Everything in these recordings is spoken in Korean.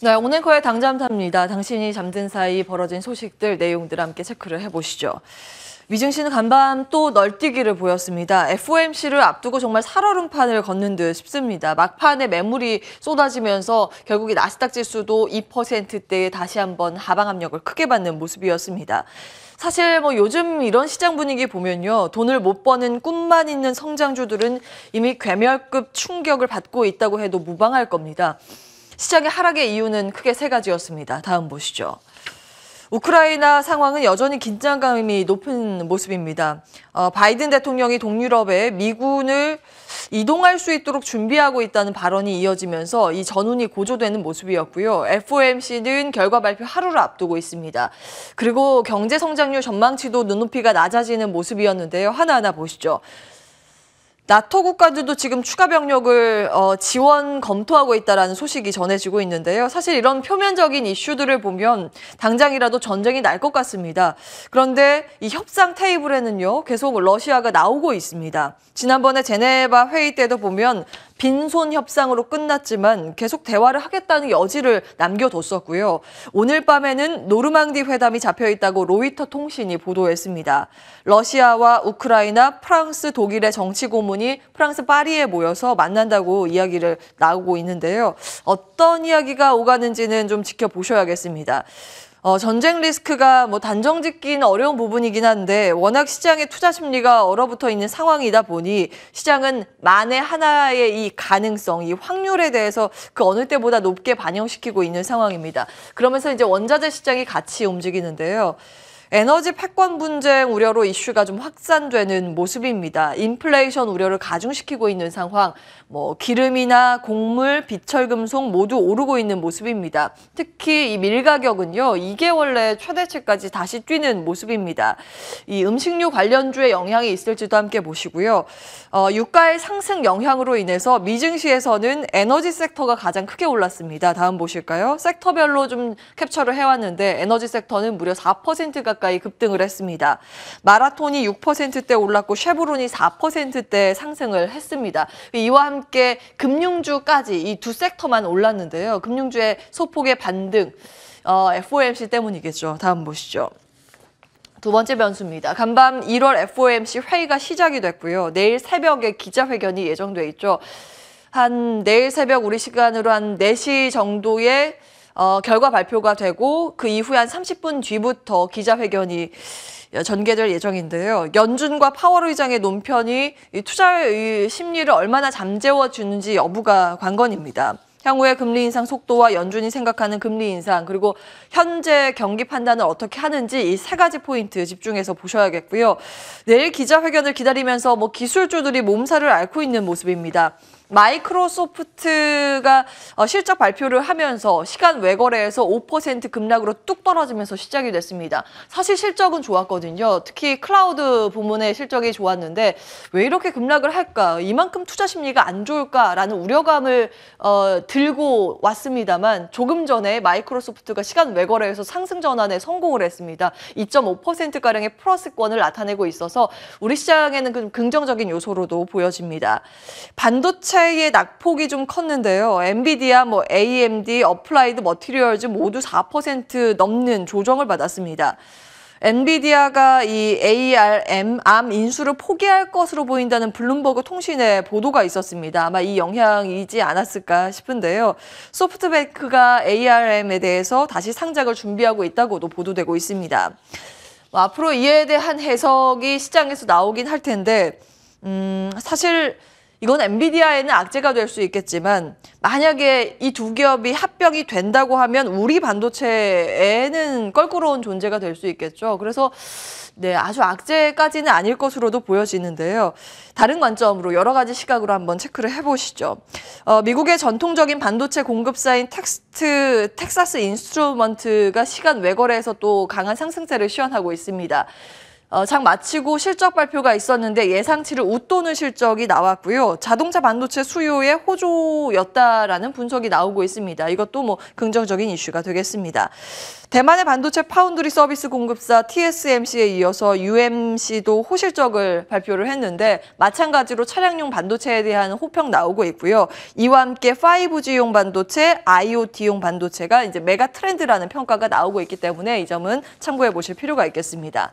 네, 오늘 코의 당잠탑니다. 당신이 잠든 사이 벌어진 소식들, 내용들 함께 체크를 해보시죠. 위증 씨는 간밤 또 널뛰기를 보였습니다. FOMC를 앞두고 정말 살얼음판을 걷는 듯 싶습니다. 막판에 매물이 쏟아지면서 결국 이 나스닥 지수도 2%대에 다시 한번 하방 압력을 크게 받는 모습이었습니다. 사실 뭐 요즘 이런 시장 분위기 보면요. 돈을 못 버는 꿈만 있는 성장주들은 이미 괴멸급 충격을 받고 있다고 해도 무방할 겁니다. 시장의 하락의 이유는 크게 세 가지였습니다. 다음 보시죠. 우크라이나 상황은 여전히 긴장감이 높은 모습입니다. 어, 바이든 대통령이 동유럽에 미군을 이동할 수 있도록 준비하고 있다는 발언이 이어지면서 이 전운이 고조되는 모습이었고요. FOMC는 결과 발표 하루를 앞두고 있습니다. 그리고 경제 성장률 전망치도 눈높이가 낮아지는 모습이었는데요. 하나하나 보시죠. 나토 국가들도 지금 추가 병력을 어, 지원 검토하고 있다는 소식이 전해지고 있는데요. 사실 이런 표면적인 이슈들을 보면 당장이라도 전쟁이 날 것 같습니다. 그런데 이 협상 테이블에는요. 계속 러시아가 나오고 있습니다. 지난번에 제네바 회의 때도 보면 빈손 협상으로 끝났지만 계속 대화를 하겠다는 여지를 남겨뒀었고요. 오늘 밤에는 노르망디 회담이 잡혀있다고 로이터 통신이 보도했습니다. 러시아와 우크라이나, 프랑스, 독일의 정치 고문이 프랑스 파리에 모여서 만난다고 이야기를 나오고 있는데요. 어떤 이야기가 오가는지는 좀 지켜보셔야겠습니다. 어, 전쟁 리스크가 뭐 단정 짓긴 어려운 부분이긴 한데 워낙 시장의 투자 심리가 얼어붙어 있는 상황이다 보니 시장은 만에 하나의 이 가능성, 이 확률에 대해서 그 어느 때보다 높게 반영시키고 있는 상황입니다. 그러면서 이제 원자재 시장이 같이 움직이는데요. 에너지 패권 분쟁 우려로 이슈가 좀 확산되는 모습입니다. 인플레이션 우려를 가중시키고 있는 상황, 뭐 기름이나 곡물, 비철금속 모두 오르고 있는 모습입니다. 특히 이 밀가격은요, 2개월내 최대치까지 다시 뛰는 모습입니다. 이음식류 관련주에 영향이 있을지도 함께 보시고요. 어, 유가의 상승 영향으로 인해서 미증시에서는 에너지 섹터가 가장 크게 올랐습니다. 다음 보실까요? 섹터별로 좀 캡처를 해왔는데 에너지 섹터는 무려 4%가 가까이 급등을 했습니다. 마라톤이 6%대 올랐고 쉐보론이 4%대 상승을 했습니다. 이와 함께 금융주까지 이 두 섹터만 올랐는데요. 금융주의 소폭의 반등, 어, FOMC 때문이겠죠. 다음 보시죠. 두 번째 변수입니다. 간밤 1월 FOMC 회의가 시작이 됐고요. 내일 새벽에 기자회견이 예정돼 있죠. 한 내일 새벽 우리 시간으로 한 4시 정도에 어, 결과 발표가 되고 그 이후에 한 30분 뒤부터 기자회견이 어, 전개될 예정인데요. 연준과 파월 의장의 논평이 투자의 심리를 얼마나 잠재워 주는지 여부가 관건입니다. 향후의 금리 인상 속도와 연준이 생각하는 금리 인상 그리고 현재 경기 판단을 어떻게 하는지 이 세 가지 포인트 집중해서 보셔야겠고요. 내일 기자회견을 기다리면서 뭐 기술주들이 몸살을 앓고 있는 모습입니다. 마이크로소프트가 어, 실적 발표를 하면서 시간 외거래에서 5% 급락으로 뚝 떨어지면서 시작이 됐습니다. 사실 실적은 좋았거든요. 특히 클라우드 부문의 실적이 좋았는데 왜 이렇게 급락을 할까? 이만큼 투자 심리가 안 좋을까라는 우려감을 어, 들고 왔습니다만 조금 전에 마이크로소프트가 시간 외거래에서 상승 전환에 성공을 했습니다. 2.5%가량의 플러스권을 나타내고 있어서 우리 시장에는 그 긍정적인 요소로도 보여집니다. 반도체 차이의 낙폭이 좀 컸는데요. 엔비디아, 뭐 AMD, 어플라이드 머티리얼즈 모두 4% 넘는 조정을 받았습니다. 엔비디아가 이 ARM 암 인수를 포기할 것으로 보인다는 블룸버그 통신에 보도가 있었습니다. 아마 이 영향이지 않았을까 싶은데요. 소프트뱅크가 ARM에 대해서 다시 상작을 준비하고 있다고도 보도되고 있습니다. 뭐 앞으로 이에 대한 해석이 시장에서 나오긴 할 텐데 음, 사실 이건 엔비디아에는 악재가 될 수 있겠지만 만약에 이 두 기업이 합병이 된다고 하면 우리 반도체에는 껄끄러운 존재가 될 수 있겠죠. 그래서 네, 아주 악재까지는 아닐 것으로도 보여지는데요. 다른 관점으로 여러 가지 시각으로 한번 체크를 해보시죠. 어, 미국의 전통적인 반도체 공급사인 텍스트, 텍사스 인스트루먼트가 시간 외거래에서 또 강한 상승세를 시연하고 있습니다. 어, 장 마치고 실적 발표가 있었는데 예상치를 웃도는 실적이 나왔고요. 자동차 반도체 수요의 호조였다라는 분석이 나오고 있습니다. 이것도 뭐 긍정적인 이슈가 되겠습니다. 대만의 반도체 파운드리 서비스 공급사 TSMC에 이어서 UMC도 호실적을 발표를 했는데 마찬가지로 차량용 반도체에 대한 호평 나오고 있고요. 이와 함께 5G용 반도체, IoT용 반도체가 이제 메가 트렌드라는 평가가 나오고 있기 때문에 이 점은 참고해 보실 필요가 있겠습니다.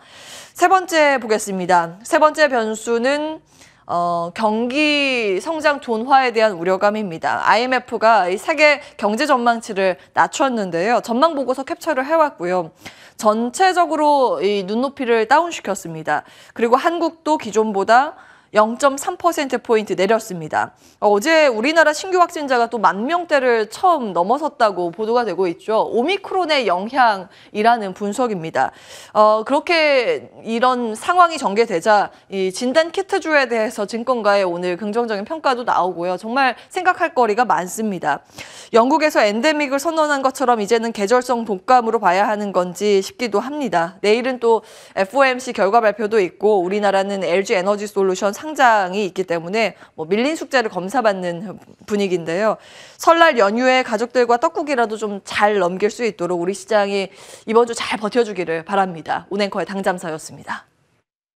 세 번째 보겠습니다. 세 번째 변수는 어, 경기 성장 존화에 대한 우려감입니다. IMF가 이 세계 경제 전망치를 낮췄는데요. 전망 보고서 캡처를 해왔고요. 전체적으로 이 눈높이를 다운시켰습니다. 그리고 한국도 기존보다 0.3%포인트 내렸습니다. 어제 우리나라 신규 확진자가 또 만 명대를 처음 넘어섰다고 보도가 되고 있죠. 오미크론의 영향이라는 분석입니다. 어, 그렇게 이런 상황이 전개되자 이 진단 키트주에 대해서 증권가에 오늘 긍정적인 평가도 나오고요. 정말 생각할 거리가 많습니다. 영국에서 엔데믹을 선언한 것처럼 이제는 계절성 독감으로 봐야 하는 건지 싶기도 합니다. 내일은 또 FOMC 결과 발표도 있고 우리나라는 LG 에너지 솔루션 상 상장이 있기 때문에 뭐 밀린 숙제를 검사받는 분위기인데요. 설날 연휴에 가족들과 떡국이라도 좀 잘 넘길 수 있도록 우리 시장이 이번 주 잘 버텨주기를 바랍니다. 오앵커의 당잠사였습니다.